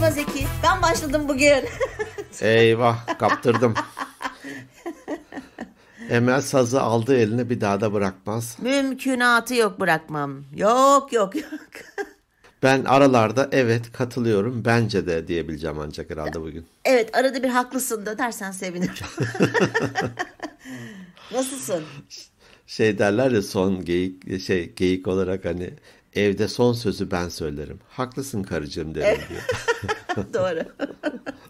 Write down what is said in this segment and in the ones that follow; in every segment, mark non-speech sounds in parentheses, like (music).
Merhaba Zeki. Ben başladım bugün. (laughs) Eyvah kaptırdım. Emel sazı aldı eline bir daha da bırakmaz. Mümkünatı yok bırakmam. Yok yok yok. (laughs) Ben aralarda evet katılıyorum bence de diyebileceğim ancak herhalde bugün. Evet arada bir haklısın da dersen sevinirim. (laughs) Nasılsın? Şey derler ya son geyik şey geyik olarak hani Evde son sözü ben söylerim. Haklısın karıcığım derim diyor. (laughs) Doğru. (laughs)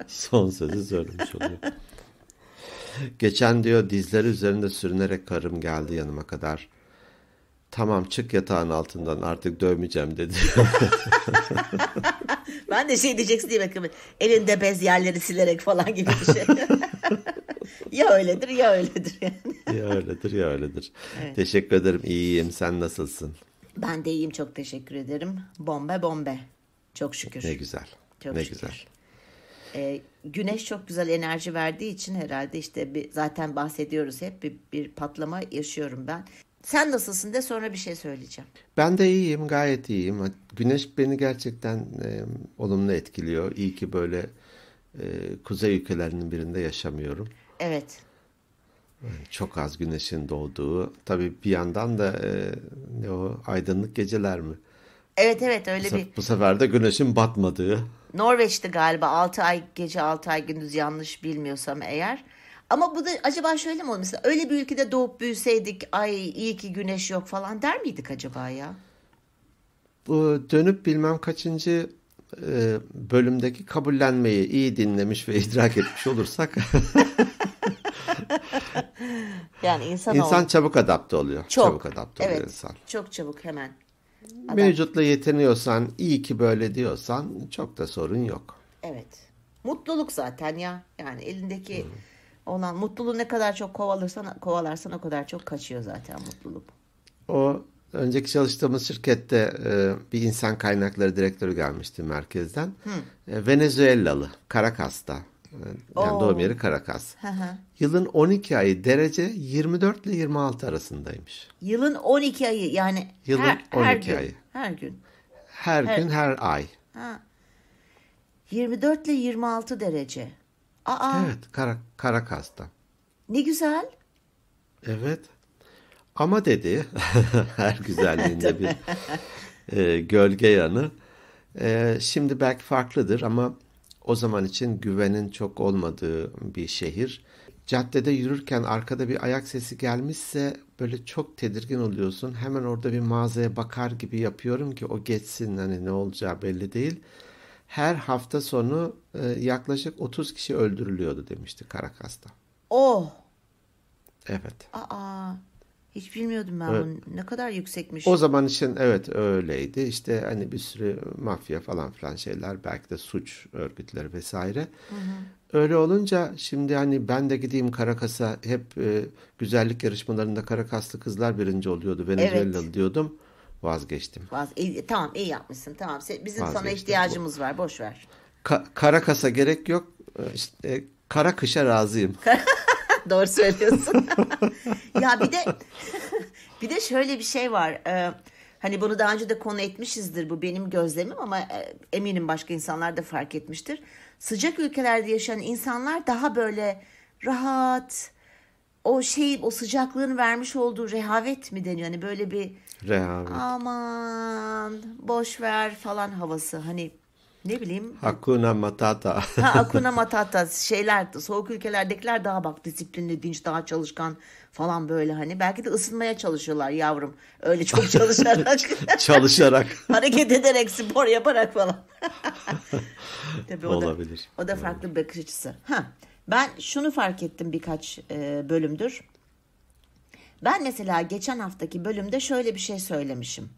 son sözü söylemiş oluyor. Geçen diyor dizleri üzerinde sürünerek karım geldi yanıma kadar. Tamam çık yatağın altından artık dövmeyeceğim dedi. (laughs) ben de şey diyeceksin diye bakayım. Elinde bez yerleri silerek falan gibi bir şey. ya öyledir ya öyledir yani. ya öyledir ya öyledir. Evet. Teşekkür ederim iyiyim sen nasılsın? Ben de iyiyim çok teşekkür ederim. Bombe bombe. Çok şükür. Ne güzel. Çok ne şükür. güzel. E, güneş çok güzel enerji verdiği için herhalde işte bir, zaten bahsediyoruz hep bir, bir patlama yaşıyorum ben. Sen nasılsın de sonra bir şey söyleyeceğim. Ben de iyiyim gayet iyiyim. Güneş beni gerçekten e, olumlu etkiliyor. İyi ki böyle e, kuzey ülkelerinin birinde yaşamıyorum. Evet. Çok az güneşin doğduğu. Tabii bir yandan da e, ne o aydınlık geceler mi? Evet evet öyle bu bir. Bu sefer de güneşin batmadığı. Norveç'ti galiba 6 ay gece 6 ay gündüz yanlış bilmiyorsam eğer. Ama bu da acaba şöyle mi olur öyle bir ülkede doğup büyüseydik ay iyi ki güneş yok falan der miydik acaba ya? Bu dönüp bilmem kaçıncı e, bölümdeki kabullenmeyi iyi dinlemiş ve idrak etmiş olursak (laughs) (laughs) yani insan İnsan ol... çabuk adapte oluyor. Çok. Çabuk adapte evet, oluyor insan. Çok çabuk hemen. Adam. Mevcutla yetiniyorsan, iyi ki böyle diyorsan çok da sorun yok. Evet. Mutluluk zaten ya. Yani elindeki hmm. olan mutluluğu ne kadar çok kovalırsan kovalarsan o kadar çok kaçıyor zaten mutluluk. O önceki çalıştığımız şirkette e, bir insan kaynakları direktörü gelmişti merkezden. Hmm. E, Venezuelalı, Caracas'ta yani Oo. doğum yeri Karakas. Hı hı. Yılın 12 ayı derece 24 ile 26 arasındaymış. Yılın 12 ayı yani Yılın her, 12 her gün, Her gün. Her, her gün her ay. Ha. 24 ile 26 derece. Aa. Evet Kara, Karakas'ta. Ne güzel. Evet. Ama dedi (laughs) her güzelliğinde bir (laughs) e, gölge yanı. E, şimdi belki farklıdır ama o zaman için güvenin çok olmadığı bir şehir. Caddede yürürken arkada bir ayak sesi gelmişse böyle çok tedirgin oluyorsun. Hemen orada bir mağazaya bakar gibi yapıyorum ki o geçsin hani ne olacağı belli değil. Her hafta sonu e, yaklaşık 30 kişi öldürülüyordu demişti Karakas'ta. Oh. Evet. Aa. Hiç bilmiyordum ben evet. bunu. Ne kadar yüksekmiş. O zaman için evet öyleydi. İşte hani bir sürü mafya falan filan şeyler belki de suç örgütleri vesaire. Hı hı. Öyle olunca şimdi hani ben de gideyim Karakas'a hep e, güzellik yarışmalarında Karakaslı kızlar birinci oluyordu. Venezuelalı evet. diyordum. Vazgeçtim. Vaz e, tamam iyi yapmışsın. Tamam. Bizim Vazgeçtim. sana ihtiyacımız var. Boş ver. Ka Karakas'a gerek yok. E, işte, e, kara kışa razıyım. (laughs) (laughs) Doğru söylüyorsun. (laughs) ya bir de (laughs) bir de şöyle bir şey var. Ee, hani bunu daha önce de konu etmişizdir bu benim gözlemim ama e, eminim başka insanlar da fark etmiştir. Sıcak ülkelerde yaşayan insanlar daha böyle rahat o şey o sıcaklığın vermiş olduğu rehavet mi deniyor? Hani böyle bir rehavet. aman boş ver falan havası. Hani ne bileyim. E, Hakuna Matata. ha, Hakuna (laughs) Matata şeyler soğuk ülkelerdekiler daha bak disiplinli, dinç, daha çalışkan falan böyle hani. Belki de ısınmaya çalışıyorlar yavrum. Öyle çok (laughs) çalışarak. çalışarak. (laughs) Hareket ederek, spor yaparak falan. Tabii o Olabilir. Da, o da farklı Olabilir. bir bakış açısı. Ha, ben şunu fark ettim birkaç e, bölümdür. Ben mesela geçen haftaki bölümde şöyle bir şey söylemişim.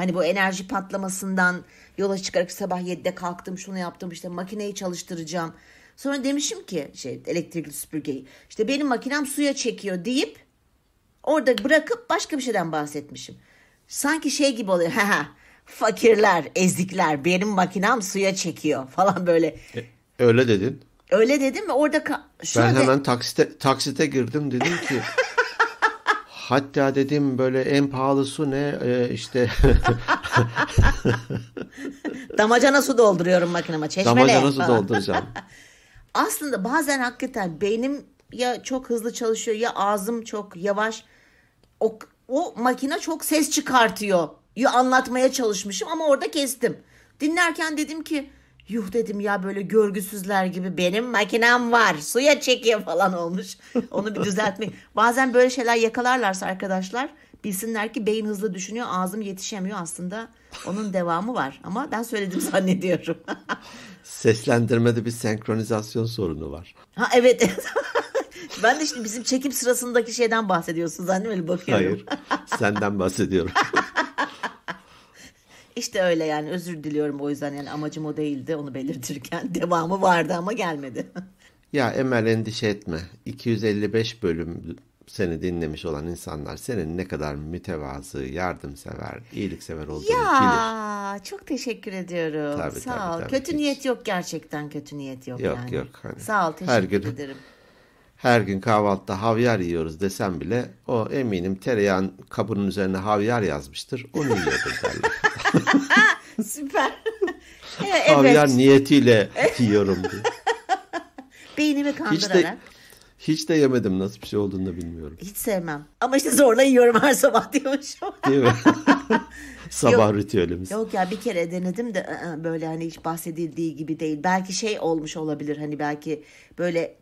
Hani bu enerji patlamasından yola çıkarak sabah 7'de kalktım şunu yaptım işte makineyi çalıştıracağım. Sonra demişim ki şey elektrikli süpürgeyi işte benim makinem suya çekiyor deyip orada bırakıp başka bir şeyden bahsetmişim. Sanki şey gibi oluyor. (laughs) Ha Fakirler, ezikler benim makinam suya çekiyor falan böyle. E, öyle dedin. Öyle dedim ve orada ka- şöyle... Ben hemen taksite, taksite girdim dedim ki Hatta dedim böyle en pahalısı ne ee, işte. (laughs) Damacana su dolduruyorum makinama çeşmele. Damacana su dolduracağım. (laughs) Aslında bazen hakikaten beynim ya çok hızlı çalışıyor ya ağzım çok yavaş. O, o makine çok ses çıkartıyor. Ya anlatmaya çalışmışım ama orada kestim. Dinlerken dedim ki Yuh dedim ya böyle görgüsüzler gibi benim makinem var suya çekiyor falan olmuş. (laughs) Onu bir düzeltmek. Bazen böyle şeyler yakalarlarsa arkadaşlar bilsinler ki beyin hızlı düşünüyor ağzım yetişemiyor aslında. Onun devamı var ama ben söyledim (laughs) zannediyorum. (laughs) Seslendirmede bir senkronizasyon sorunu var. Ha evet. ben de şimdi bizim çekim sırasındaki şeyden bahsediyorsun zannediyorum öyle bakıyorum. Hayır senden bahsediyorum. İşte öyle yani özür diliyorum o yüzden yani amacım o değildi onu belirtirken. (laughs) Devamı vardı ama gelmedi. (laughs) ya Emel endişe etme. 255 bölüm seni dinlemiş olan insanlar senin ne kadar mütevazı, yardımsever, iyiliksever olduğunu ya, bilir. Ya çok teşekkür ediyorum. Tabii, Sağ tabii, ol. Tabii, kötü hiç. niyet yok gerçekten kötü niyet yok, yok yani. Yok Hani Sağ ol teşekkür her gün, ederim. Her gün kahvaltıda havyar yiyoruz desem bile o eminim tereyağın kabının üzerine havyar yazmıştır. Onu yiyordur derler. (laughs) (laughs) Süper. (laughs) evet. niyetiyle yiyorum diye. (laughs) Beynimi kandırarak. Hiç de, hiç de yemedim. Nasıl bir şey olduğunu da bilmiyorum. Hiç sevmem. Ama işte zorla yiyorum her sabah diyormuşum. Değil mi? sabah yok, ritüelimiz. Yok ya bir kere denedim de böyle hani hiç bahsedildiği gibi değil. Belki şey olmuş olabilir hani belki böyle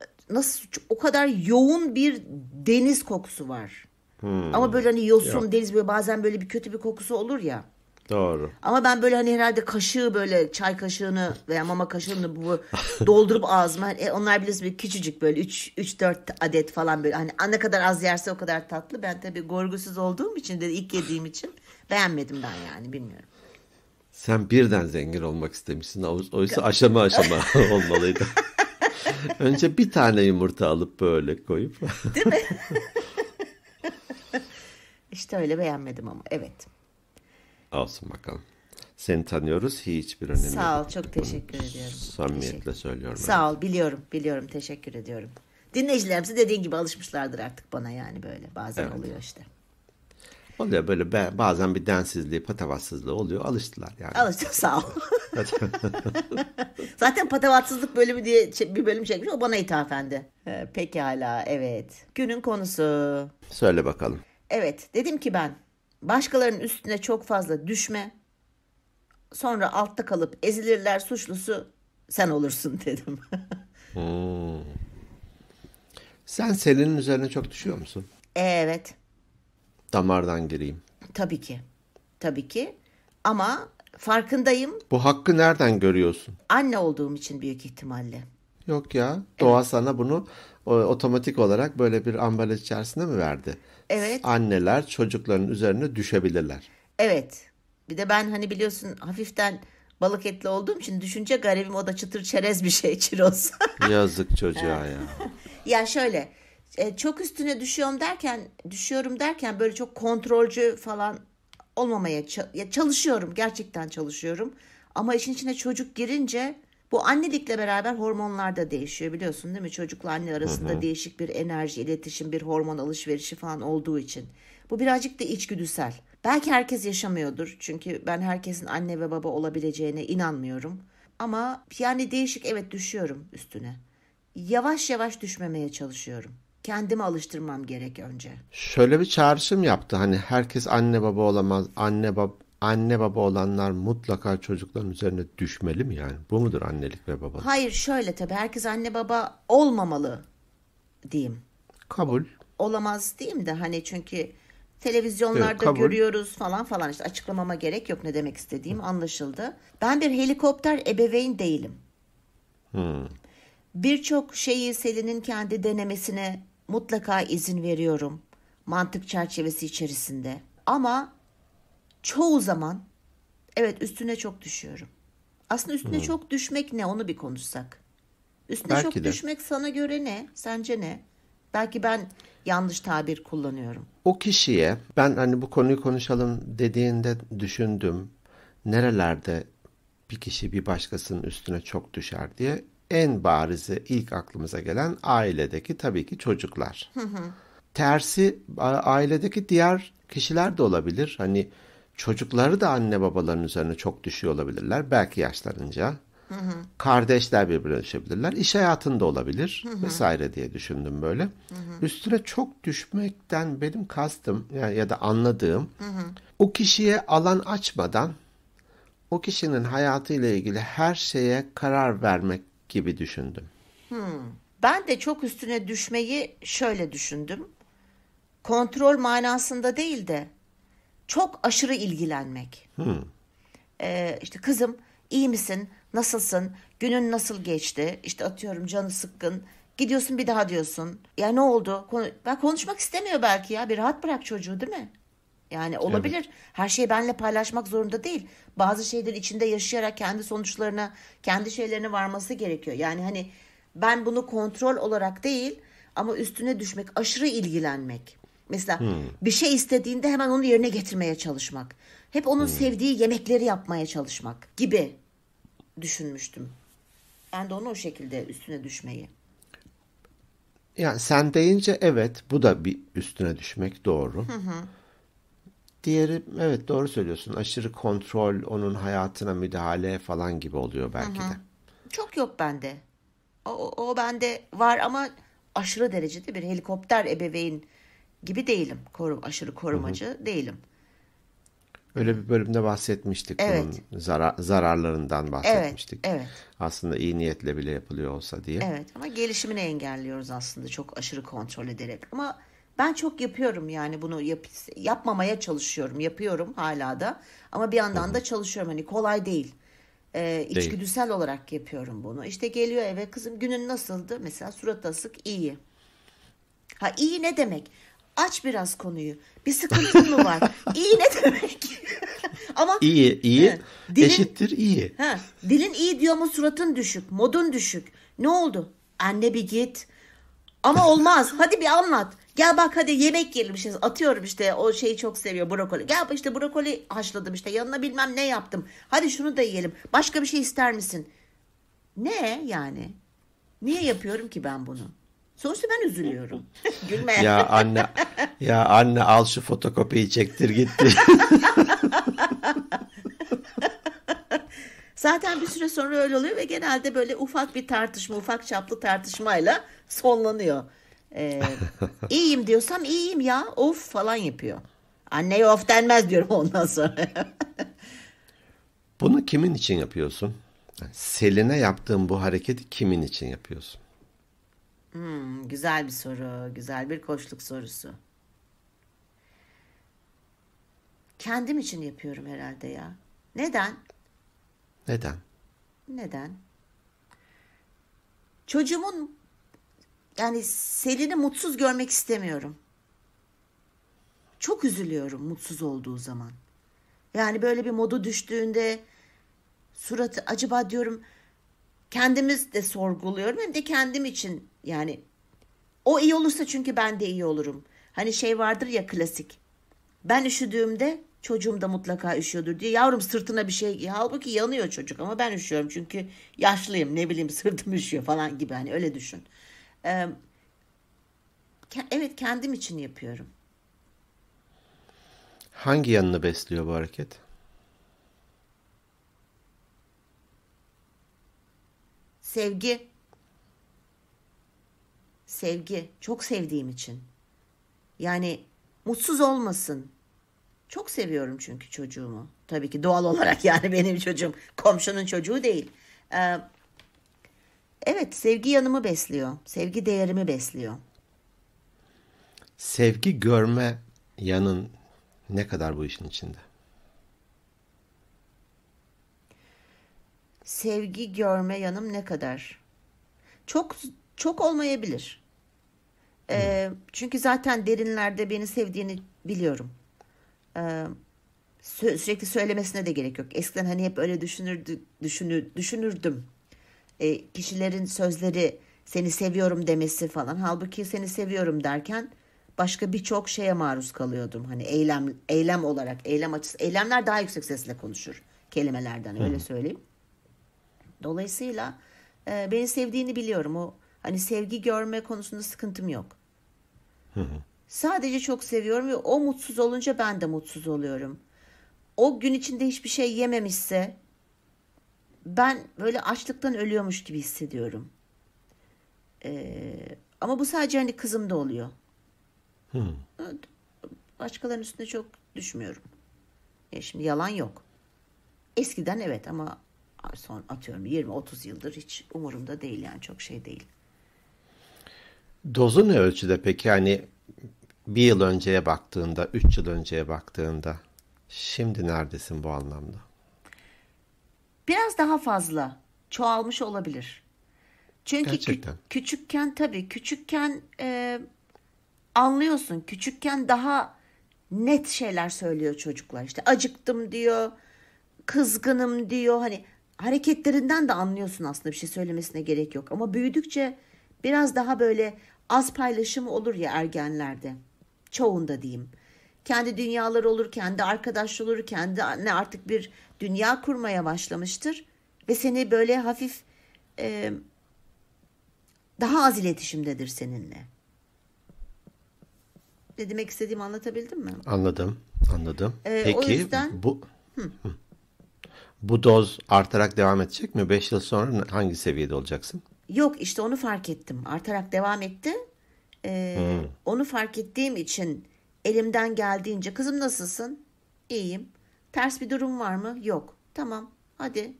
ıı, nasıl o kadar yoğun bir deniz kokusu var. Hmm. Ama böyle hani yosun Yok. deniz böyle bazen böyle bir kötü bir kokusu olur ya. Doğru. Ama ben böyle hani herhalde kaşığı böyle çay kaşığını veya mama kaşığını bu (laughs) doldurup ağzıma e, onlar biliyorsun böyle küçücük böyle 3 3 4 adet falan böyle hani ne kadar az yerse o kadar tatlı. Ben tabii gorgusuz olduğum için de ilk yediğim için beğenmedim ben yani bilmiyorum. Sen birden zengin olmak istemişsin. Oysa aşama aşama (laughs) olmalıydı. Önce bir tane yumurta alıp böyle koyup. Değil mi? (laughs) İşte öyle beğenmedim ama evet. Olsun bakalım. Seni tanıyoruz hiçbir önemi yok. Sağ ol çok Bunu teşekkür ediyorum. Samimiyetle teşekkür. söylüyorum. Sağ ol biliyorum biliyorum teşekkür ediyorum. Dinleyicilerimiz dediğin gibi alışmışlardır artık bana yani böyle bazen evet. oluyor işte. Oluyor böyle bazen bir densizliği, patavatsızlığı oluyor. Alıştılar yani. Alıştım sağ ol. (laughs) Zaten patavatsızlık bölümü diye bir bölüm çekmiş. O bana ithafendi. hala, ee, evet. Günün konusu. Söyle bakalım. Evet dedim ki ben başkalarının üstüne çok fazla düşme. Sonra altta kalıp ezilirler suçlusu sen olursun (laughs) dedim. hmm. Sen Selin'in üzerine çok düşüyor musun? Evet. Damardan gireyim. Tabii ki. Tabii ki. Ama farkındayım. Bu hakkı nereden görüyorsun? Anne olduğum için büyük ihtimalle. Yok ya. Doğa evet. sana bunu e, otomatik olarak böyle bir ambalaj içerisinde mi verdi? Evet. Anneler çocukların üzerine düşebilirler. Evet. Bir de ben hani biliyorsun hafiften balık etli olduğum için düşünce garibim o da çıtır çerez bir şey çiroz. (laughs) Yazık çocuğa ya. (laughs) ya şöyle e, çok üstüne düşüyorum derken düşüyorum derken böyle çok kontrolcü falan olmamaya çalışıyorum gerçekten çalışıyorum. Ama işin içine çocuk girince bu annelikle beraber hormonlar da değişiyor biliyorsun değil mi? Çocukla anne arasında hı hı. değişik bir enerji, iletişim, bir hormon alışverişi falan olduğu için. Bu birazcık da içgüdüsel. Belki herkes yaşamıyordur. Çünkü ben herkesin anne ve baba olabileceğine inanmıyorum. Ama yani değişik evet düşüyorum üstüne. Yavaş yavaş düşmemeye çalışıyorum kendimi alıştırmam gerek önce. Şöyle bir çağrışım yaptı hani herkes anne baba olamaz, anne baba anne baba olanlar mutlaka çocukların üzerine düşmeli mi yani? Bu mudur annelik ve babalık? Hayır şöyle tabii herkes anne baba olmamalı diyeyim. Kabul. Olamaz diyeyim de hani çünkü televizyonlarda evet, görüyoruz falan falan işte açıklamama gerek yok ne demek istediğim Hı. anlaşıldı. Ben bir helikopter ebeveyn değilim. Hmm. Birçok şeyi Selin'in kendi denemesine mutlaka izin veriyorum. Mantık çerçevesi içerisinde. Ama çoğu zaman evet üstüne çok düşüyorum. Aslında üstüne hmm. çok düşmek ne onu bir konuşsak. Üstüne Belki çok de. düşmek sana göre ne? Sence ne? Belki ben yanlış tabir kullanıyorum. O kişiye ben hani bu konuyu konuşalım dediğinde düşündüm. Nerelerde bir kişi bir başkasının üstüne çok düşer diye en barizi ilk aklımıza gelen ailedeki tabii ki çocuklar. Hı hı. Tersi ailedeki diğer kişiler de olabilir. Hani Çocukları da anne babaların üzerine çok düşüyor olabilirler. Belki yaşlanınca. Hı hı. Kardeşler birbirine düşebilirler. İş hayatında olabilir hı hı. vesaire diye düşündüm böyle. Hı hı. Üstüne çok düşmekten benim kastım yani ya da anladığım hı hı. o kişiye alan açmadan o kişinin hayatıyla ilgili her şeye karar vermek gibi düşündüm. Hı. Ben de çok üstüne düşmeyi şöyle düşündüm. Kontrol manasında değil de çok aşırı ilgilenmek. Hmm. Ee, işte kızım iyi misin? Nasılsın? Günün nasıl geçti? İşte atıyorum canı sıkkın. Gidiyorsun bir daha diyorsun. Ya ne oldu? Konu ben konuşmak istemiyor belki ya. Bir rahat bırak çocuğu değil mi? Yani olabilir. Evet. Her şeyi benle paylaşmak zorunda değil. Bazı şeyleri içinde yaşayarak kendi sonuçlarına, kendi şeylerine varması gerekiyor. Yani hani ben bunu kontrol olarak değil ama üstüne düşmek, aşırı ilgilenmek. Mesela hmm. bir şey istediğinde hemen onu yerine getirmeye çalışmak. Hep onun hmm. sevdiği yemekleri yapmaya çalışmak gibi düşünmüştüm. Ben de onu o şekilde üstüne düşmeyi. Yani sen deyince evet bu da bir üstüne düşmek doğru. Hı hı. Diğeri evet doğru söylüyorsun. Aşırı kontrol, onun hayatına müdahale falan gibi oluyor belki hı hı. de. Çok yok bende. O, o bende var ama aşırı derecede bir helikopter ebeveyn gibi değilim. Korum, aşırı korumacı hı hı. değilim. Öyle bir bölümde bahsetmiştik evet. bunun zarar, zararlarından bahsetmiştik. Evet, evet. Aslında iyi niyetle bile yapılıyor olsa diye. Evet ama gelişimini engelliyoruz aslında çok aşırı kontrol ederek. Ama ben çok yapıyorum yani bunu yap, yapmamaya çalışıyorum. Yapıyorum hala da ama bir yandan Hı-hı. da çalışıyorum hani kolay değil. Ee, içgüdüsel değil. olarak yapıyorum bunu. İşte geliyor eve kızım günün nasıldı? Mesela surat asık iyi. Ha iyi ne demek? aç biraz konuyu. Bir sıkıntın mı var? (laughs) İyi ne demek? (laughs) Ama iyi, iyi. He, dilin, eşittir iyi. He, dilin iyi diyor mu suratın düşük, modun düşük. Ne oldu? Anne bir git. Ama olmaz. (laughs) Hadi bir anlat. Gel bak hadi yemek yiyelim işte. Atıyorum işte o şeyi çok seviyor brokoli. Gel bak işte brokoli haşladım işte. Yanına bilmem ne yaptım. Hadi şunu da yiyelim. Başka bir şey ister misin? Ne yani? Niye yapıyorum ki ben bunu? Sonuçta ben üzülüyorum. (laughs) Gülme. Ya anne, ya anne al şu fotokopiyi çektir gitti. (laughs) Zaten bir süre sonra öyle oluyor ve genelde böyle ufak bir tartışma, ufak çaplı tartışmayla sonlanıyor. Ee, (laughs) iyiyim diyorsam iyiyim ya of falan yapıyor. Anneye of denmez diyorum ondan sonra. Bunu kimin için yapıyorsun? Selin'e yaptığın bu hareketi kimin için yapıyorsun? Hmm, güzel bir soru, güzel bir koçluk sorusu. Kendim için yapıyorum herhalde ya. Neden? Neden? Neden? Çocuğumun yani Selin'i mutsuz görmek istemiyorum. Çok üzülüyorum mutsuz olduğu zaman. Yani böyle bir modu düştüğünde suratı acaba diyorum kendimiz de sorguluyorum hem de kendim için yani o iyi olursa çünkü ben de iyi olurum. Hani şey vardır ya klasik. Ben üşüdüğümde çocuğum da mutlaka üşüyordur diye yavrum sırtına bir şey halbuki yanıyor çocuk ama ben üşüyorum çünkü yaşlıyım ne bileyim sırtım üşüyor falan gibi hani öyle düşün. Ee, evet kendim için yapıyorum. Hangi yanını besliyor bu hareket? Sevgi sevgi çok sevdiğim için. Yani mutsuz olmasın. Çok seviyorum çünkü çocuğumu. Tabii ki doğal olarak yani benim çocuğum komşunun çocuğu değil. Ee, evet sevgi yanımı besliyor. Sevgi değerimi besliyor. Sevgi görme yanın ne kadar bu işin içinde? Sevgi görme yanım ne kadar? Çok çok olmayabilir. E, çünkü zaten derinlerde beni sevdiğini biliyorum. E, sü- sürekli söylemesine de gerek yok. Eskiden hani hep öyle düşünürdü, düşünür, düşünürdüm. E, kişilerin sözleri seni seviyorum demesi falan. Halbuki seni seviyorum derken başka birçok şeye maruz kalıyordum. Hani eylem eylem olarak eylem açısı eylemler daha yüksek sesle konuşur kelimelerden öyle söyleyeyim. Dolayısıyla e, beni sevdiğini biliyorum. O hani sevgi görme konusunda sıkıntım yok. Sadece çok seviyorum ve o mutsuz olunca ben de mutsuz oluyorum. O gün içinde hiçbir şey yememişse ben böyle açlıktan ölüyormuş gibi hissediyorum. Ee, ama bu sadece hani kızımda oluyor. Başkalarının üstüne çok düşmüyorum. Ya şimdi yalan yok. Eskiden evet ama son atıyorum 20-30 yıldır hiç umurumda değil yani çok şey değil. Dozu ne ölçüde peki? Hani bir yıl önceye baktığında, üç yıl önceye baktığında şimdi neredesin bu anlamda? Biraz daha fazla çoğalmış olabilir. Çünkü Gerçekten. Kü- küçükken tabii küçükken e, anlıyorsun. Küçükken daha net şeyler söylüyor çocuklar. İşte acıktım diyor, kızgınım diyor. Hani hareketlerinden de anlıyorsun aslında bir şey söylemesine gerek yok. Ama büyüdükçe biraz daha böyle Az paylaşım olur ya ergenlerde. Çoğunda diyeyim. Kendi dünyaları olur, kendi arkadaş olur, kendi ne artık bir dünya kurmaya başlamıştır. Ve seni böyle hafif e, daha az iletişimdedir seninle. Ne demek istediğimi anlatabildim mi? Anladım, anladım. Ee, Peki o yüzden... bu... Hı. Bu doz artarak devam edecek mi? Beş yıl sonra hangi seviyede olacaksın? Yok işte onu fark ettim. Artarak devam etti. Ee, hmm. Onu fark ettiğim için elimden geldiğince kızım nasılsın? İyiyim. Ters bir durum var mı? Yok. Tamam hadi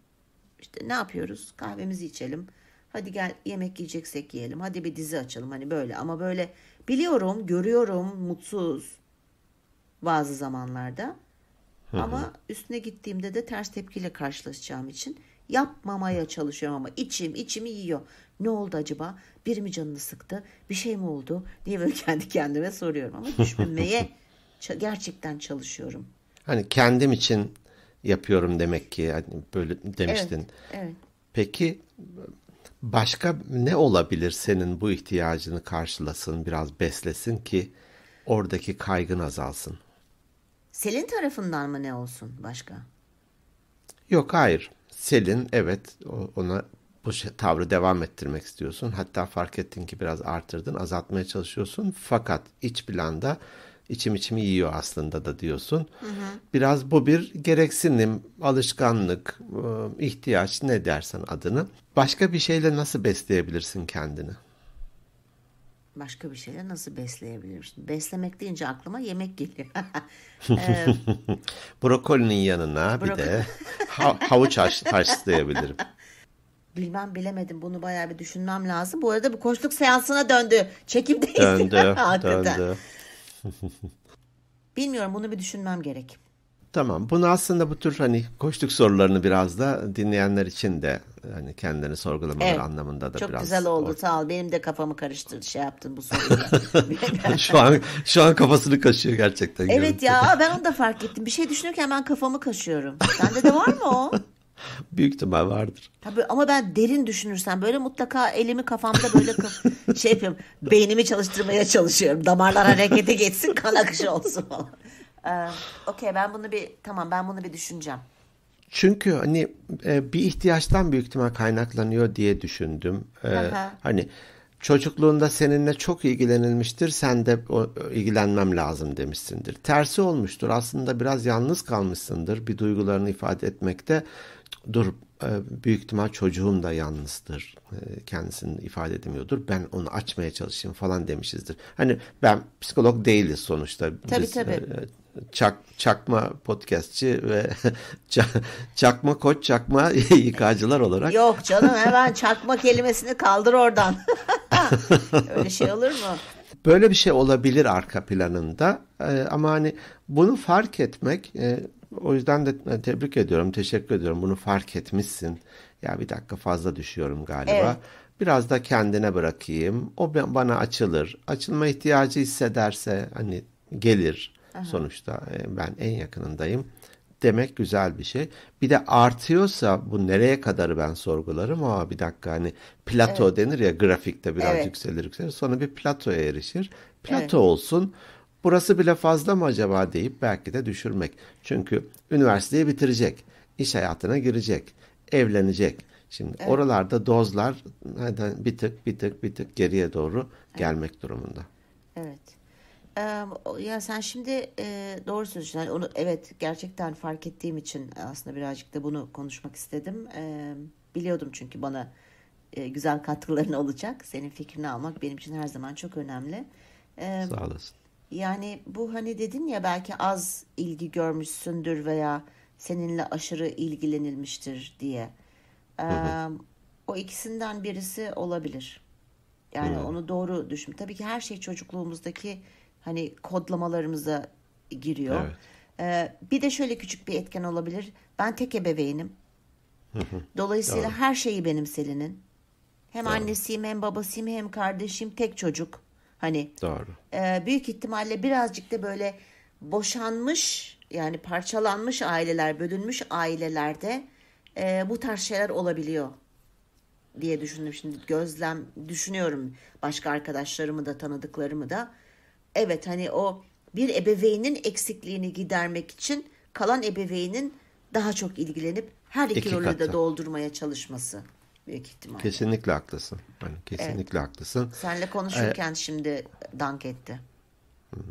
İşte ne yapıyoruz? Kahvemizi içelim. Hadi gel yemek yiyeceksek yiyelim. Hadi bir dizi açalım hani böyle ama böyle biliyorum, görüyorum mutsuz bazı zamanlarda. Hı-hı. Ama üstüne gittiğimde de ters tepkiyle karşılaşacağım için yapmamaya çalışıyorum ama içim içimi yiyor. Ne oldu acaba? Bir mi canını sıktı? Bir şey mi oldu? diye böyle (laughs) kendi kendime soruyorum ama düşünmeye (laughs) gerçekten çalışıyorum. Hani kendim için yapıyorum demek ki hani böyle demiştin. Evet, evet. Peki başka ne olabilir senin bu ihtiyacını karşılasın, biraz beslesin ki oradaki kaygın azalsın? Selin tarafından mı ne olsun başka? Yok hayır. Selin evet ona bu şey, tavrı devam ettirmek istiyorsun. Hatta fark ettin ki biraz artırdın, azaltmaya çalışıyorsun. Fakat iç planda içim içimi yiyor aslında da diyorsun. Hı hı. Biraz bu bir gereksinim, alışkanlık, e, ihtiyaç ne dersen adını. Başka bir şeyle nasıl besleyebilirsin kendini? Başka bir şeyle nasıl besleyebilirsin? Beslemek deyince aklıma yemek geliyor. (laughs) ee, Brokolinin yanına Brokoli. bir de havuç haşlayabilirim. (laughs) Bilmem bilemedim bunu bayağı bir düşünmem lazım. Bu arada bu koçluk seansına döndü. Çekimdeyiz. Döndü. (laughs) döndü. (laughs) Bilmiyorum bunu bir düşünmem gerek. Tamam. Bunu aslında bu tür hani koştuk sorularını biraz da dinleyenler için de hani kendini sorgulamaları evet, anlamında da çok biraz. Çok güzel oldu. Or- sağ ol. Benim de kafamı karıştırdı şey yaptın bu soruyla. (laughs) şu an şu an kafasını kaşıyor gerçekten. Evet görüntü. ya ben onu da fark ettim. Bir şey düşünürken hemen kafamı kaşıyorum. Sende de var mı o? (laughs) Büyük ihtimal vardır. Tabii ama ben derin düşünürsem böyle mutlaka elimi kafamda böyle (laughs) şey yapıyorum. Beynimi çalıştırmaya çalışıyorum. Damarlar harekete geçsin kan akışı olsun falan. Ee, Okey ben bunu bir tamam ben bunu bir düşüneceğim. Çünkü hani e, bir ihtiyaçtan büyük ihtimal kaynaklanıyor diye düşündüm. Ee, hani çocukluğunda seninle çok ilgilenilmiştir. Sen de o, ilgilenmem lazım demişsindir. Tersi olmuştur. Aslında biraz yalnız kalmışsındır bir duygularını ifade etmekte dur e, büyük ihtimal çocuğum da yalnızdır. E, Kendisini ifade edemiyordur. Ben onu açmaya çalışayım falan demişizdir. Hani ben psikolog değiliz sonuçta. Tabii Biz, e, tabii. Çak, çakma podcastçi ve (laughs) çakma koç çakma (laughs) yıkacılar olarak. Yok canım (laughs) hemen çakma kelimesini kaldır oradan. Öyle şey olur mu? Böyle bir şey olabilir arka planında ama hani bunu fark etmek o yüzden de e, tebrik ediyorum, teşekkür ediyorum. Bunu fark etmişsin. Ya bir dakika fazla düşüyorum galiba. Evet. Biraz da kendine bırakayım. O bana açılır. Açılma ihtiyacı hissederse hani gelir. Aha. Sonuçta e, ben en yakınındayım demek güzel bir şey. Bir de artıyorsa bu nereye kadarı ben sorgularım. Aa bir dakika hani plato evet. denir ya grafikte biraz evet. yükselir yükselir. Sonra bir platoya erişir. Plato evet. olsun burası bile fazla mı acaba deyip belki de düşürmek. Çünkü üniversiteyi bitirecek, iş hayatına girecek, evlenecek. Şimdi evet. oralarda dozlar neden bir tık bir tık bir tık geriye doğru gelmek evet. durumunda. Evet. ya sen şimdi doğru söylüyorsun. Yani onu evet gerçekten fark ettiğim için aslında birazcık da bunu konuşmak istedim. biliyordum çünkü bana güzel katkıların (laughs) olacak. Senin fikrini almak benim için her zaman çok önemli. Sağ olasın. Yani bu hani dedin ya belki az ilgi görmüşsündür veya seninle aşırı ilgilenilmiştir diye. Ee, O ikisinden birisi olabilir. Yani hı. onu doğru düşün. Tabii ki her şey çocukluğumuzdaki hani kodlamalarımıza giriyor. Evet. Ee, bir de şöyle küçük bir etken olabilir. Ben tek ebeveynim. Dolayısıyla doğru. her şeyi benim Selin'in. Hem doğru. annesiyim hem babasıyım hem kardeşim tek çocuk. Hani Doğru. E, büyük ihtimalle birazcık da böyle boşanmış yani parçalanmış aileler, bölünmüş ailelerde e, bu tarz şeyler olabiliyor diye düşündüm. Şimdi gözlem düşünüyorum başka arkadaşlarımı da tanıdıklarımı da. Evet hani o bir ebeveynin eksikliğini gidermek için kalan ebeveynin daha çok ilgilenip her iki, iki rolü de doldurmaya çalışması büyük ihtimalle. Kesinlikle haklısın. hani kesinlikle evet. haklısın. Senle ee, konuşurken ee, şimdi dank etti. Hmm.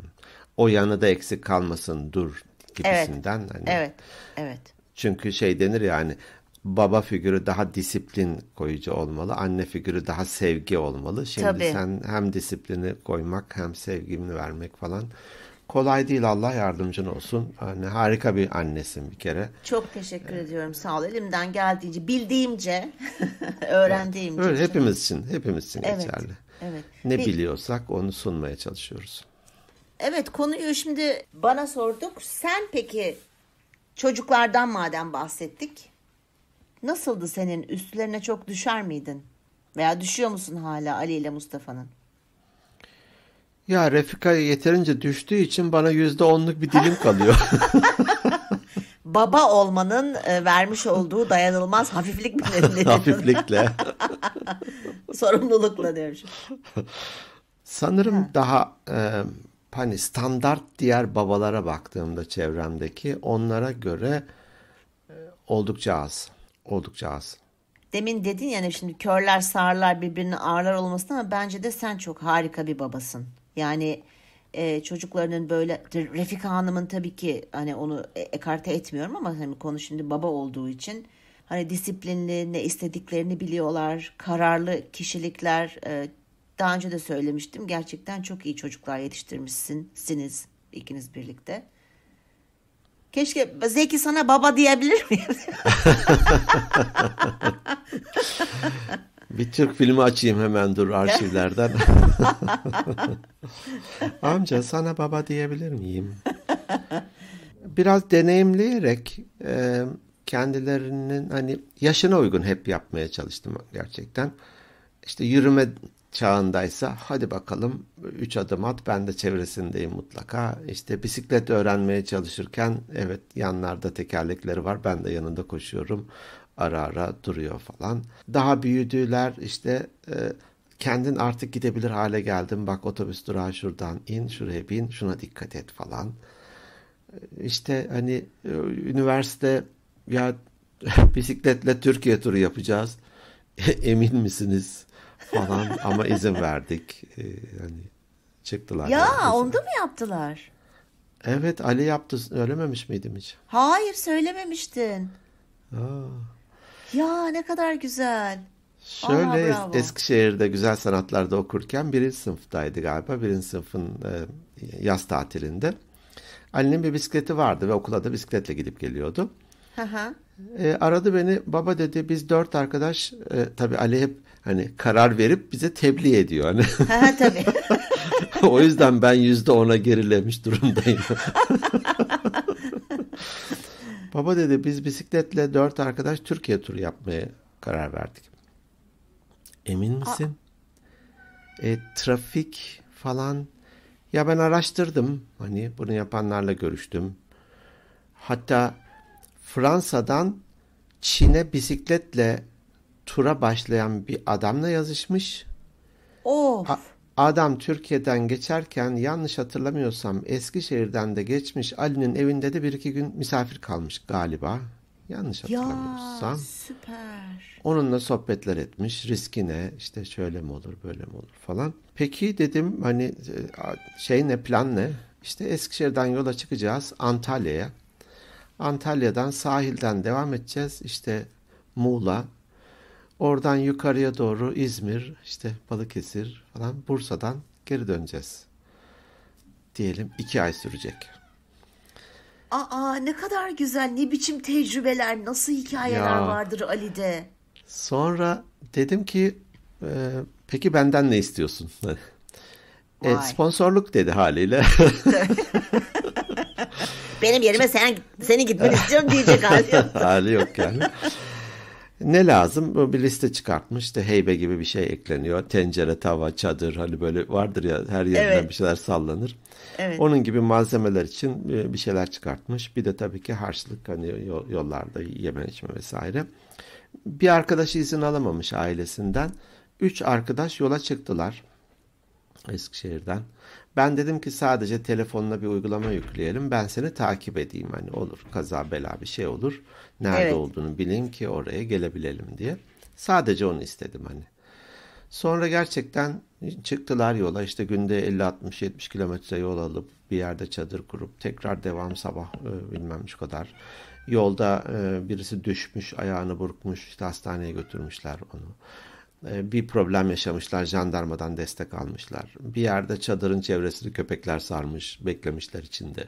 O yanı da eksik kalmasın dur gibisinden. Evet. Hani. Evet. Evet. Çünkü şey denir yani baba figürü daha disiplin koyucu olmalı. Anne figürü daha sevgi olmalı. Şimdi Tabii. sen hem disiplini koymak hem sevgimini vermek falan kolay değil Allah yardımcın olsun. Anne hani harika bir annesin bir kere. Çok teşekkür ee, ediyorum. Sağ ol. Elimden geldiğince, bildiğimce, (laughs) öğrendiğimce. Öyle hepimiz için, hepimiz için evet. geçerli. Evet. Ne Peki. biliyorsak onu sunmaya çalışıyoruz. Evet konuyu şimdi bana sorduk. Sen peki çocuklardan madem bahsettik. Nasıldı senin? Üstlerine çok düşer miydin? Veya düşüyor musun hala Ali ile Mustafa'nın? Ya Refika yeterince düştüğü için bana yüzde onluk bir dilim kalıyor. (laughs) Baba olmanın e, vermiş olduğu dayanılmaz hafiflik mi (laughs) Hafiflikle. (laughs) Sorumlulukla demiş. Sanırım ha. daha e, hani standart diğer babalara baktığımda çevremdeki onlara göre e, oldukça az. Oldukça az. Demin dedin yani şimdi körler sağırlar birbirine ağırlar olmasın ama bence de sen çok harika bir babasın. Yani e, çocuklarının böyle Refika Hanım'ın tabii ki hani onu e, ekarte etmiyorum ama hani konu şimdi baba olduğu için hani disiplinli ne istediklerini biliyorlar kararlı kişilikler e, daha önce de söylemiştim gerçekten çok iyi çocuklar yetiştirmişsiniz ikiniz birlikte. Keşke Zeki sana baba diyebilir miyim? (laughs) (laughs) Bir Türk filmi açayım hemen dur arşivlerden. (laughs) Amca sana baba diyebilir miyim? Biraz deneyimleyerek e, kendilerinin hani yaşına uygun hep yapmaya çalıştım gerçekten. İşte yürüme çağındaysa hadi bakalım üç adım at ben de çevresindeyim mutlaka. İşte bisiklet öğrenmeye çalışırken evet yanlarda tekerlekleri var ben de yanında koşuyorum ara ara duruyor falan. Daha büyüdüler işte e, kendin artık gidebilir hale geldin. Bak otobüs durağı şuradan in, şuraya bin, şuna dikkat et falan. E, işte hani e, üniversite ya (laughs) bisikletle Türkiye turu yapacağız. (laughs) Emin misiniz falan ama izin (laughs) verdik. Yani e, çıktılar. Ya yani onda mı yaptılar? Evet Ali yaptı. Söylememiş miydim hiç? Hayır söylememiştin. Aa. Ya ne kadar güzel. Şöyle Aa, bravo. Eskişehir'de güzel sanatlarda okurken birinci sınıftaydı galiba. Birinci sınıfın e, yaz tatilinde. Annemin bir bisikleti vardı ve okula da bisikletle gidip geliyordu. Hı hı. E, aradı beni baba dedi biz dört arkadaş e, tabii Ali hep hani karar verip bize tebliğ ediyor. Hani. Ha, tabii. (laughs) o yüzden ben yüzde ona gerilemiş durumdayım. (laughs) Baba dedi biz bisikletle dört arkadaş Türkiye turu yapmaya karar verdik. Emin misin? Aa. E, trafik falan. Ya ben araştırdım. Hani bunu yapanlarla görüştüm. Hatta Fransa'dan Çin'e bisikletle tura başlayan bir adamla yazışmış. Of. A- Adam Türkiye'den geçerken yanlış hatırlamıyorsam Eskişehir'den de geçmiş Ali'nin evinde de bir iki gün misafir kalmış galiba. Yanlış hatırlamıyorsam. Ya süper. Onunla sohbetler etmiş. Riski ne? İşte şöyle mi olur böyle mi olur falan. Peki dedim hani e, şey ne plan ne? İşte Eskişehir'den yola çıkacağız Antalya'ya. Antalya'dan sahilden devam edeceğiz. işte Muğla, Oradan yukarıya doğru İzmir, işte Balıkesir falan Bursa'dan geri döneceğiz. Diyelim iki ay sürecek. Aa ne kadar güzel, ne biçim tecrübeler, nasıl hikayeler ya. vardır Ali'de. Sonra dedim ki e, peki benden ne istiyorsun? (laughs) e, sponsorluk dedi haliyle. (laughs) Benim yerime sen seni gitmeni istiyorum diyecek hali yok. (laughs) hali yok yani. Ne lazım? Bu Bir liste çıkartmış. İşte heybe gibi bir şey ekleniyor. Tencere, tava, çadır hani böyle vardır ya her yerden evet. bir şeyler sallanır. Evet. Onun gibi malzemeler için e, bir şeyler çıkartmış. Bir de tabii ki harçlık hani yollarda yeme içme vesaire. Bir arkadaşı izin alamamış ailesinden. Üç arkadaş yola çıktılar. Eskişehir'den. Ben dedim ki sadece telefonuna bir uygulama yükleyelim. Ben seni takip edeyim hani olur kaza bela bir şey olur. Nerede evet. olduğunu bileyim ki oraya gelebilelim diye. Sadece onu istedim hani. Sonra gerçekten çıktılar yola işte günde 50-60-70 kilometre yol alıp bir yerde çadır kurup tekrar devam sabah e, bilmem şu kadar. Yolda e, birisi düşmüş ayağını burkmuş işte hastaneye götürmüşler onu. E, bir problem yaşamışlar jandarmadan destek almışlar. Bir yerde çadırın çevresini köpekler sarmış beklemişler içinde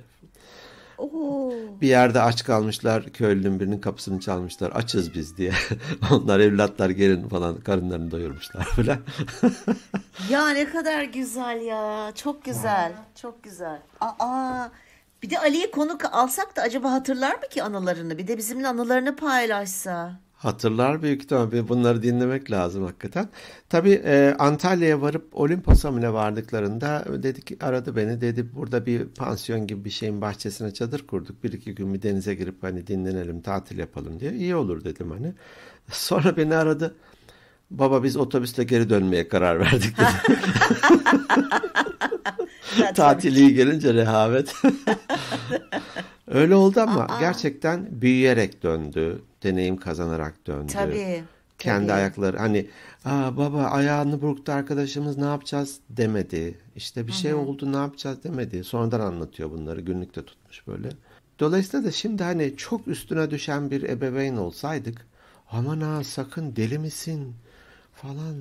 bir yerde aç kalmışlar, köylünün birinin kapısını çalmışlar. Açız biz diye. (laughs) Onlar evlatlar gelin falan karınlarını doyurmuşlar (laughs) falan. ya ne kadar güzel ya. Çok güzel. Çok güzel. Aa. Bir de Ali'yi konuk alsak da acaba hatırlar mı ki anılarını? Bir de bizimle anılarını paylaşsa. Hatırlar büyük ihtimalle bunları dinlemek lazım hakikaten. Tabii e, Antalya'ya varıp Olimpos'a mı vardıklarında dedik aradı beni dedi burada bir pansiyon gibi bir şeyin bahçesine çadır kurduk. Bir iki gün bir denize girip hani dinlenelim tatil yapalım diye iyi olur dedim hani. (laughs) Sonra beni aradı. Baba biz otobüsle geri dönmeye karar verdik dedi. (laughs) Tatil iyi gelince rehavet. (laughs) Öyle oldu ama Aa. gerçekten büyüyerek döndü deneyim kazanarak döndü. Tabii. Kendi tabii. ayakları hani Aa, baba ayağını burktu arkadaşımız ne yapacağız demedi. İşte bir Hı-hı. şey oldu ne yapacağız demedi. Sonradan anlatıyor bunları günlükte tutmuş böyle. Dolayısıyla da şimdi hani çok üstüne düşen bir ebeveyn olsaydık aman ha sakın deli misin falan.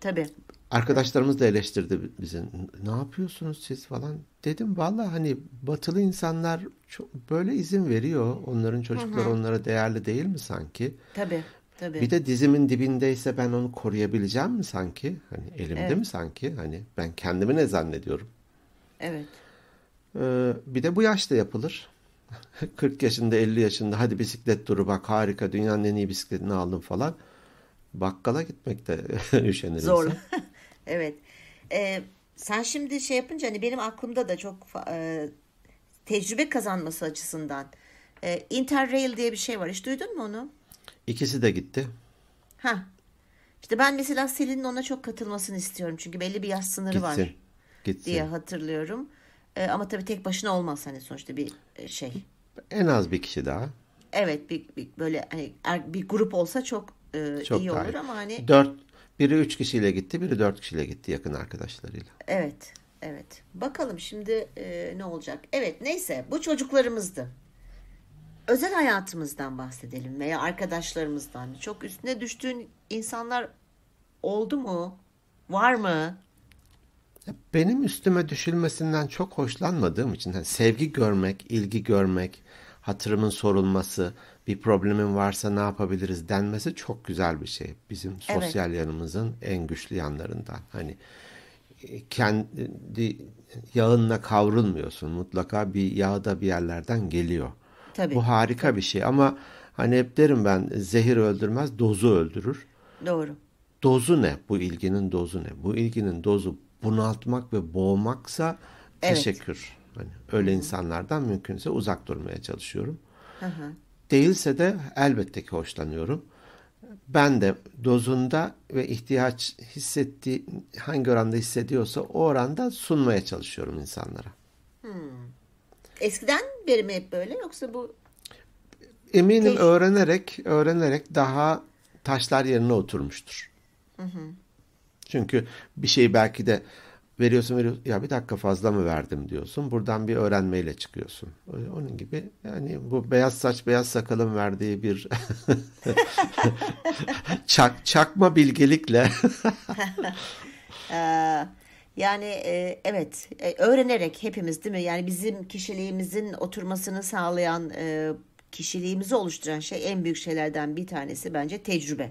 Tabii Arkadaşlarımız da eleştirdi bizi. Ne yapıyorsunuz siz falan. Dedim valla hani batılı insanlar çok böyle izin veriyor. Onların çocukları onlara değerli değil mi sanki? Tabii. Tabii. Bir de dizimin dibindeyse ben onu koruyabileceğim mi sanki? Hani elimde evet. mi sanki? Hani ben kendimi ne zannediyorum? Evet. Ee, bir de bu yaşta yapılır. 40 (laughs) yaşında 50 yaşında hadi bisiklet turu bak harika dünyanın en iyi bisikletini aldım falan. Bakkala gitmek de (laughs) üşenir Zor. (laughs) Evet. Ee, sen şimdi şey yapınca hani benim aklımda da çok e, tecrübe kazanması açısından e, Interrail diye bir şey var. Hiç duydun mu onu? İkisi de gitti. Ha. İşte ben mesela Selin'in ona çok katılmasını istiyorum. Çünkü belli bir yaş sınırı Gitsin. var. Gitsin. diye hatırlıyorum. E, ama tabii tek başına olmaz hani sonuçta bir e, şey. En az bir kişi daha. Evet bir, bir böyle hani er, bir grup olsa çok, e, çok iyi olur iyi. ama hani dört biri üç kişiyle gitti, biri dört kişiyle gitti yakın arkadaşlarıyla. Evet, evet. Bakalım şimdi e, ne olacak. Evet, neyse bu çocuklarımızdı. Özel hayatımızdan bahsedelim veya arkadaşlarımızdan. Çok üstüne düştüğün insanlar oldu mu? Var mı? Benim üstüme düşülmesinden çok hoşlanmadığım için yani sevgi görmek, ilgi görmek, hatırımın sorulması, bir problemin varsa ne yapabiliriz denmesi çok güzel bir şey. Bizim sosyal evet. yanımızın en güçlü yanlarından. Hani e, kendi yağınla kavrulmuyorsun. Mutlaka bir yağ da bir yerlerden geliyor. Tabii. Bu harika bir şey ama hani hep derim ben zehir öldürmez, dozu öldürür. Doğru. Dozu ne? Bu ilginin dozu ne? Bu ilginin dozu bunaltmak ve boğmaksa teşekkür. Evet. Hani öyle Hı -hı. insanlardan mümkünse uzak durmaya çalışıyorum. Hı -hı. Değilse de elbette ki hoşlanıyorum. Ben de dozunda ve ihtiyaç hissettiği hangi oranda hissediyorsa o oranda sunmaya çalışıyorum insanlara. Hmm. Eskiden beri mi hep böyle yoksa bu Eminim Teş... öğrenerek öğrenerek daha taşlar yerine oturmuştur. Hı hı. Çünkü bir şey belki de veriyorsun veriyorsun ya bir dakika fazla mı verdim diyorsun buradan bir öğrenmeyle çıkıyorsun onun gibi yani bu beyaz saç beyaz sakalın verdiği bir (laughs) çak çakma bilgelikle (laughs) ee, yani e, evet e, öğrenerek hepimiz değil mi yani bizim kişiliğimizin oturmasını sağlayan e, kişiliğimizi oluşturan şey en büyük şeylerden bir tanesi bence tecrübe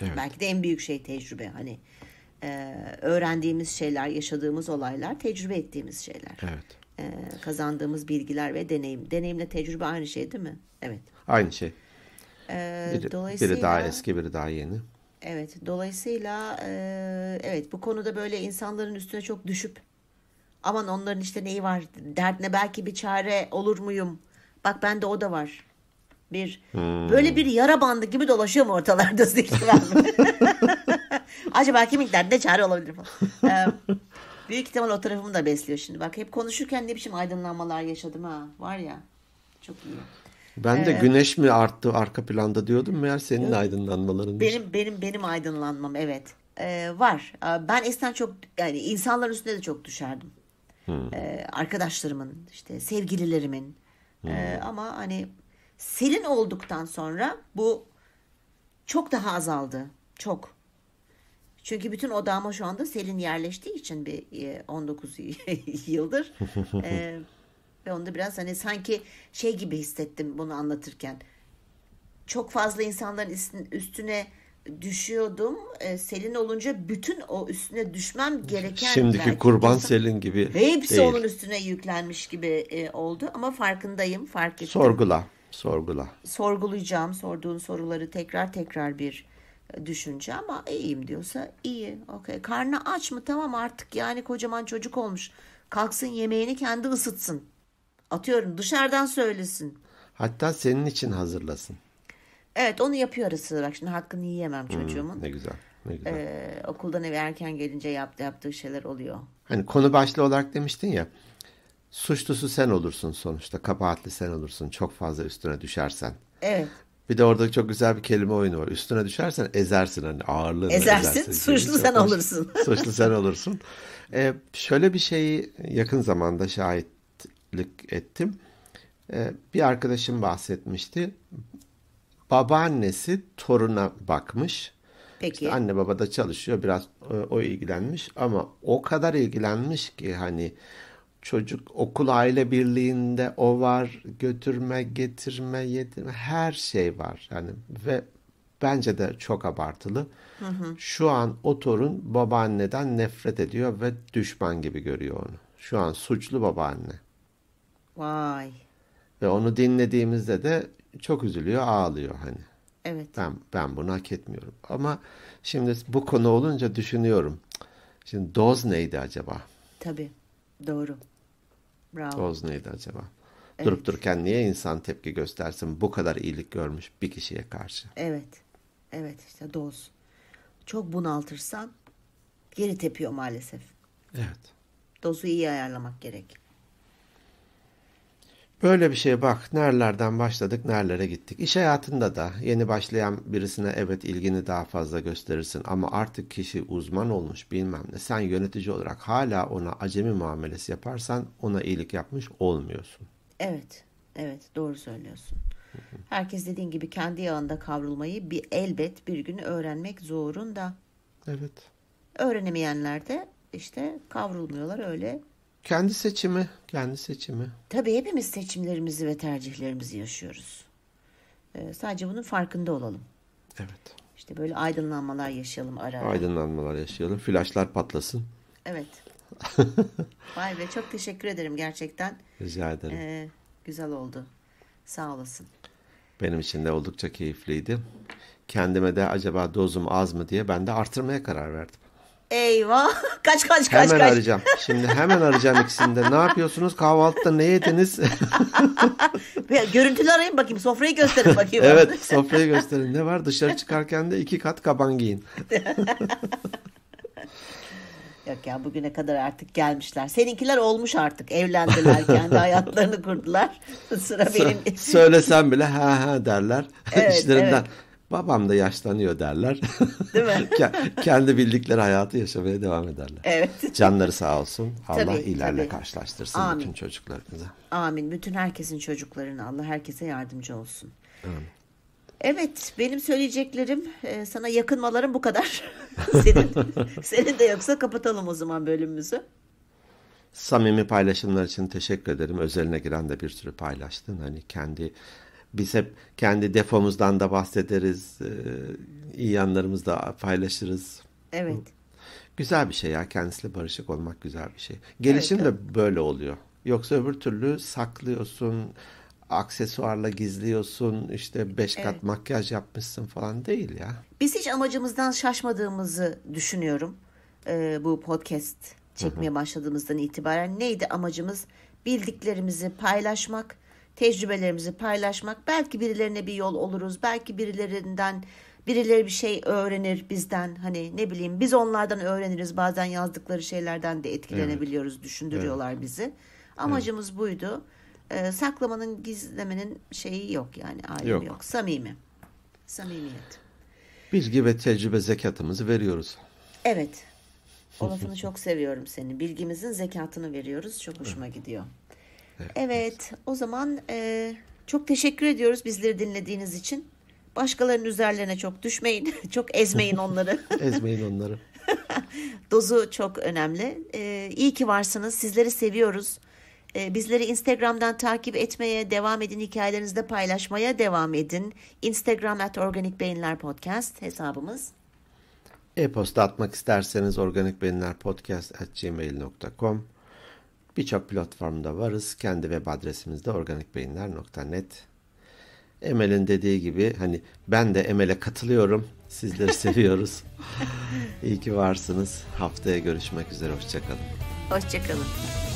evet. belki de en büyük şey tecrübe hani e, öğrendiğimiz şeyler, yaşadığımız olaylar, tecrübe ettiğimiz şeyler. Evet. E, kazandığımız bilgiler ve deneyim. Deneyimle tecrübe aynı şey değil mi? Evet. Aynı şey. E, biri, dolayısıyla, biri daha eski, biri daha yeni. Evet. Dolayısıyla evet bu konuda böyle insanların üstüne çok düşüp aman onların işte neyi var, derdine belki bir çare olur muyum? Bak bende o da var bir hmm. böyle bir yara bandı gibi dolaşıyor mu ortalarda sürekli (laughs) (laughs) Acaba kimin derdine çare olabilir falan. Ee, büyük ihtimal o tarafımı da besliyor şimdi. Bak hep konuşurken ne biçim aydınlanmalar yaşadım ha. Var ya. Çok iyi. Ben de ee, güneş mi arttı arka planda diyordum meğer senin aydınlanmaların. Benim benim benim aydınlanmam evet. Ee, var. Ee, ben eskiden çok yani insanlar üstüne de çok düşerdim. Hmm. Ee, arkadaşlarımın işte sevgililerimin ee, hmm. ee, ama hani Selin olduktan sonra bu çok daha azaldı. Çok. Çünkü bütün odama şu anda Selin yerleştiği için bir 19 e, (laughs) yıldır. ee, ve onda biraz hani sanki şey gibi hissettim bunu anlatırken. Çok fazla insanların üstüne düşüyordum. Ee, Selin olunca bütün o üstüne düşmem gereken şimdiki belki, kurban insan, Selin gibi hepsi değil. onun üstüne yüklenmiş gibi e, oldu ama farkındayım, fark ettim. Sorgula. Sorgula. Sorgulayacağım sorduğun soruları tekrar tekrar bir e, düşünce ama iyiyim diyorsa iyi. Okay. Karnı aç mı? Tamam artık yani kocaman çocuk olmuş. Kalksın yemeğini kendi ısıtsın. Atıyorum dışarıdan söylesin. Hatta senin için hazırlasın. Evet onu yapıyor arası. Bak şimdi hakkını yiyemem hmm, çocuğumun. Hmm, ne güzel. Ne güzel. Ee, okuldan eve erken gelince yaptı, yaptığı şeyler oluyor. Hani konu başlı olarak demiştin ya suçlusu sen olursun sonuçta. Kabahatli sen olursun çok fazla üstüne düşersen. Evet. Bir de orada çok güzel bir kelime oyunu var. Üstüne düşersen ezersin hani ağırlığını ezersin. ezersin suçlu sen şey olursun. (laughs) suçlu sen olursun. Ee, şöyle bir şeyi yakın zamanda şahitlik ettim. Ee, bir arkadaşım bahsetmişti. Babaannesi toruna bakmış. Peki. İşte anne baba da çalışıyor biraz e, o ilgilenmiş ama o kadar ilgilenmiş ki hani çocuk okul aile birliğinde o var götürme getirme yedirme her şey var yani ve bence de çok abartılı. Hı hı. Şu an o torun babaanneden nefret ediyor ve düşman gibi görüyor onu. Şu an suçlu babaanne. Vay. Ve onu dinlediğimizde de çok üzülüyor, ağlıyor hani. Evet. Ben ben bunu hak etmiyorum. Ama şimdi bu konu olunca düşünüyorum. Şimdi doz neydi acaba? Tabii. Doğru. Bravo. Oz neydi acaba? Evet. Durup dururken niye insan tepki göstersin bu kadar iyilik görmüş bir kişiye karşı? Evet. Evet işte doz. Çok bunaltırsan geri tepiyor maalesef. Evet. Dozu iyi ayarlamak gerek. Böyle bir şey, bak nerelerden başladık nerelere gittik. İş hayatında da yeni başlayan birisine evet ilgini daha fazla gösterirsin ama artık kişi uzman olmuş bilmem ne sen yönetici olarak hala ona acemi muamelesi yaparsan ona iyilik yapmış olmuyorsun. Evet evet doğru söylüyorsun. Herkes dediğin gibi kendi yağında kavrulmayı bir elbet bir gün öğrenmek zorunda. Evet. Öğrenemeyenler de işte kavrulmuyorlar öyle kendi seçimi, kendi seçimi. Tabii hepimiz seçimlerimizi ve tercihlerimizi yaşıyoruz. Ee, sadece bunun farkında olalım. Evet. İşte böyle aydınlanmalar yaşayalım ara ara. Aydınlanmalar yaşayalım. Flaşlar patlasın. Evet. (laughs) Vay be çok teşekkür ederim gerçekten. Rica ederim. Ee, güzel oldu. Sağ olasın. Benim için de oldukça keyifliydi. Kendime de acaba dozum az mı diye ben de artırmaya karar verdim. Eyvah. (laughs) Kaç kaç kaç hemen kaç. arayacağım. Şimdi hemen arayacağım ikisini de. Ne yapıyorsunuz? Kahvaltıda ne yediniz? (laughs) Görüntülü arayın bakayım. Sofrayı gösterin bakayım. evet sofrayı gösterin. Ne var? Dışarı çıkarken de iki kat kaban giyin. (laughs) Yok ya bugüne kadar artık gelmişler. Seninkiler olmuş artık. Evlendiler, kendi hayatlarını kurdular. Sıra benim. Söylesem bile ha ha derler evet, işlerinden. Evet babam da yaşlanıyor derler. Değil mi? (laughs) Kendi bildikleri hayatı yaşamaya devam ederler. Evet. Canları sağ olsun. Allah tabii, ilerle tabii. karşılaştırsın Amin. bütün çocuklarınıza. Amin. Bütün herkesin çocuklarını Allah herkese yardımcı olsun. Amin. Evet benim söyleyeceklerim e, sana yakınmalarım bu kadar. (laughs) senin, (laughs) senin de yoksa kapatalım o zaman bölümümüzü. Samimi paylaşımlar için teşekkür ederim. Özeline giren de bir sürü paylaştın. Hani kendi biz hep kendi defomuzdan da bahsederiz. E, iyi yanlarımızı da paylaşırız. Evet. Güzel bir şey ya. Kendisiyle barışık olmak güzel bir şey. Gelişim evet, de evet. böyle oluyor. Yoksa öbür türlü saklıyorsun, aksesuarla gizliyorsun, işte beş kat evet. makyaj yapmışsın falan değil ya. Biz hiç amacımızdan şaşmadığımızı düşünüyorum. Ee, bu podcast çekmeye Hı-hı. başladığımızdan itibaren neydi amacımız? Bildiklerimizi paylaşmak tecrübelerimizi paylaşmak. Belki birilerine bir yol oluruz. Belki birilerinden birileri bir şey öğrenir bizden. Hani ne bileyim biz onlardan öğreniriz. Bazen yazdıkları şeylerden de etkilenebiliyoruz. Evet. Düşündürüyorlar evet. bizi. Amacımız evet. buydu. Ee, saklamanın, gizlemenin şeyi yok yani. Alemi yok. yok. Samimi. Samimiyet. Bilgi ve tecrübe zekatımızı veriyoruz. Evet. O lafını (laughs) çok seviyorum seni Bilgimizin zekatını veriyoruz. Çok hoşuma gidiyor. Evet o zaman e, çok teşekkür ediyoruz bizleri dinlediğiniz için. Başkalarının üzerlerine çok düşmeyin. (laughs) çok ezmeyin onları. (laughs) ezmeyin onları. (laughs) Dozu çok önemli. E, iyi ki varsınız. Sizleri seviyoruz. E, bizleri Instagram'dan takip etmeye devam edin. Hikayelerinizde paylaşmaya devam edin. Instagram at Organik Beyinler Podcast hesabımız. E-posta atmak isterseniz organikbeyinlerpodcast.gmail.com Birçok platformda varız. Kendi web adresimizde organikbeyinler.net. Emel'in dediği gibi hani ben de Emel'e katılıyorum. Sizleri (laughs) seviyoruz. İyi ki varsınız. Haftaya görüşmek üzere. Hoşçakalın. Hoşçakalın.